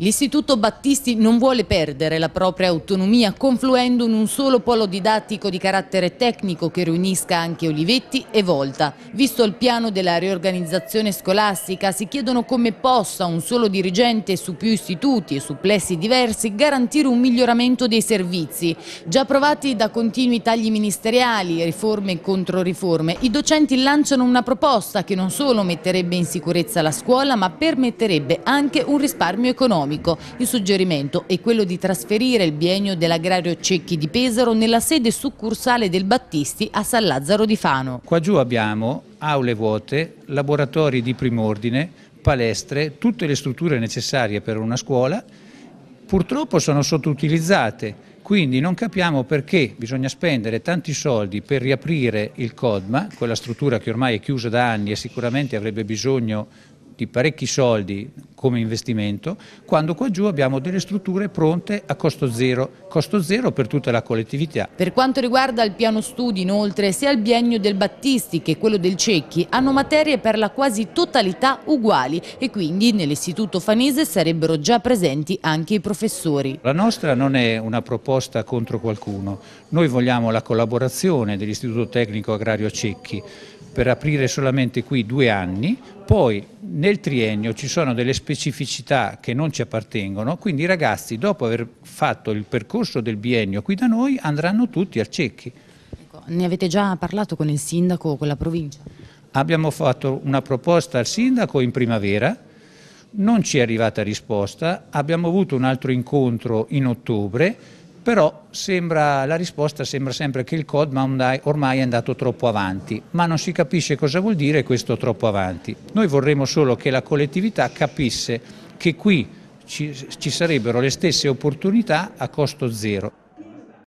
L'Istituto Battisti non vuole perdere la propria autonomia confluendo in un solo polo didattico di carattere tecnico che riunisca anche Olivetti e Volta. Visto il piano della riorganizzazione scolastica si chiedono come possa un solo dirigente su più istituti e su plessi diversi garantire un miglioramento dei servizi. Già provati da continui tagli ministeriali, riforme e controriforme, i docenti lanciano una proposta che non solo metterebbe in sicurezza la scuola ma permetterebbe anche un risparmio economico economico. Il suggerimento è quello di trasferire il biennio dell'agrario Cecchi di Pesaro nella sede succursale del Battisti a San Lazzaro di Fano. Qua giù abbiamo aule vuote, laboratori di primordine, palestre, tutte le strutture necessarie per una scuola purtroppo sono sottoutilizzate, quindi non capiamo perché bisogna spendere tanti soldi per riaprire il CODMA, quella struttura che ormai è chiusa da anni e sicuramente avrebbe bisogno di parecchi soldi come investimento, quando qua giù abbiamo delle strutture pronte a costo zero, costo zero per tutta la collettività. Per quanto riguarda il piano studi inoltre, sia il biennio del Battisti che quello del Cecchi hanno materie per la quasi totalità uguali e quindi nell'istituto fanese sarebbero già presenti anche i professori. La nostra non è una proposta contro qualcuno, noi vogliamo la collaborazione dell'istituto tecnico agrario Cecchi per aprire solamente qui due anni, poi nel triennio ci sono delle specificità che non ci appartengono, quindi i ragazzi dopo aver fatto il percorso del biennio qui da noi andranno tutti a Cecchi. Ecco, ne avete già parlato con il sindaco o con la provincia? Abbiamo fatto una proposta al sindaco in primavera, non ci è arrivata risposta, abbiamo avuto un altro incontro in ottobre, però sembra, la risposta sembra sempre che il CODMA ormai è andato troppo avanti, ma non si capisce cosa vuol dire questo troppo avanti. Noi vorremmo solo che la collettività capisse che qui ci, ci sarebbero le stesse opportunità a costo zero.